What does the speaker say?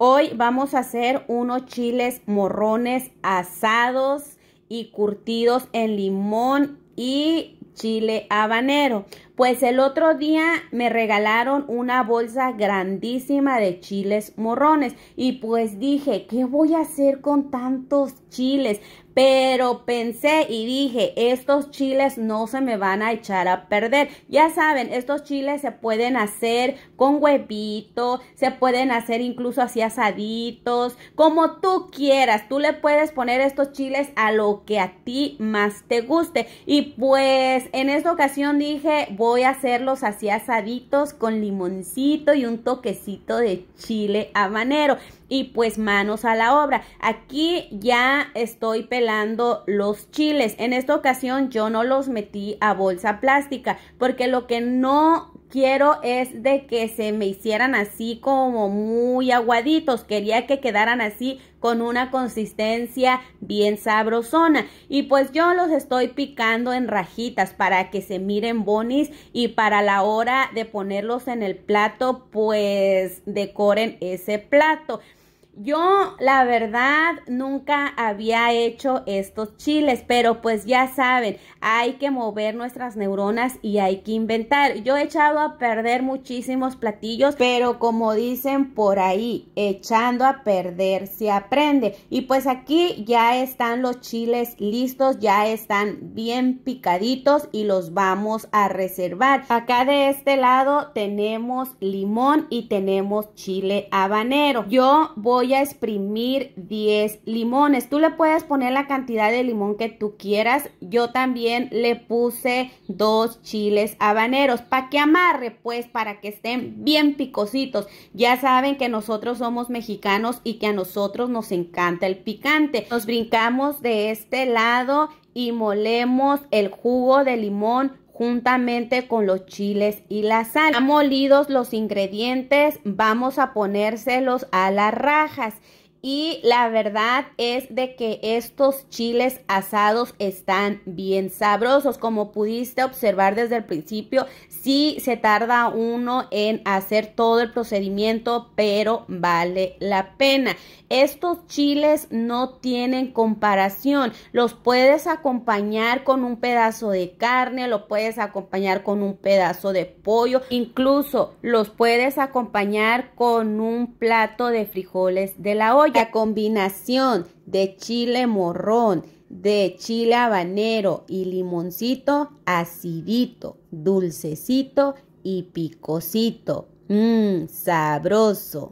Hoy vamos a hacer unos chiles morrones asados y curtidos en limón y chile habanero. Pues el otro día me regalaron una bolsa grandísima de chiles morrones y pues dije, ¿qué voy a hacer con tantos chiles? Pero pensé y dije, estos chiles no se me van a echar a perder. Ya saben, estos chiles se pueden hacer con huevito, se pueden hacer incluso así asaditos, como tú quieras. Tú le puedes poner estos chiles a lo que a ti más te guste. Y pues en esta ocasión dije, voy a hacerlos así asaditos con limoncito y un toquecito de chile habanero. Y pues manos a la obra. Aquí ya estoy pelando los chiles. En esta ocasión yo no los metí a bolsa plástica porque lo que no quiero es de que se me hicieran así como muy aguaditos. Quería que quedaran así con una consistencia bien sabrosona. Y pues yo los estoy picando en rajitas para que se miren bonis y para la hora de ponerlos en el plato pues decoren ese plato. Yo la verdad nunca había hecho estos chiles, pero pues ya saben, hay que mover nuestras neuronas y hay que inventar. Yo he echado a perder muchísimos platillos, pero como dicen por ahí, echando a perder se aprende. Y pues aquí ya están los chiles listos, ya están bien picaditos y los vamos a reservar. Acá de este lado tenemos limón y tenemos chile habanero. Yo voy a exprimir 10 limones. Tú le puedes poner la cantidad de limón que tú quieras. Yo también le puse dos chiles habaneros. ¿Para que amarre? Pues para que estén bien picositos. Ya saben que nosotros somos mexicanos y que a nosotros nos encanta el picante. Nos brincamos de este lado y molemos el jugo de limón juntamente con los chiles y la sal. Ya molidos los ingredientes, vamos a ponérselos a las rajas y la verdad es de que estos chiles asados están bien sabrosos. Como pudiste observar desde el principio, sí se tarda uno en hacer todo el procedimiento, pero vale la pena. Estos chiles no tienen comparación. Los puedes acompañar con un pedazo de carne, lo puedes acompañar con un pedazo de pollo, incluso los puedes acompañar con un plato de frijoles de la olla. La combinación de chile morrón, de chile habanero y limoncito, acidito, dulcecito y picosito. Mmm, sabroso.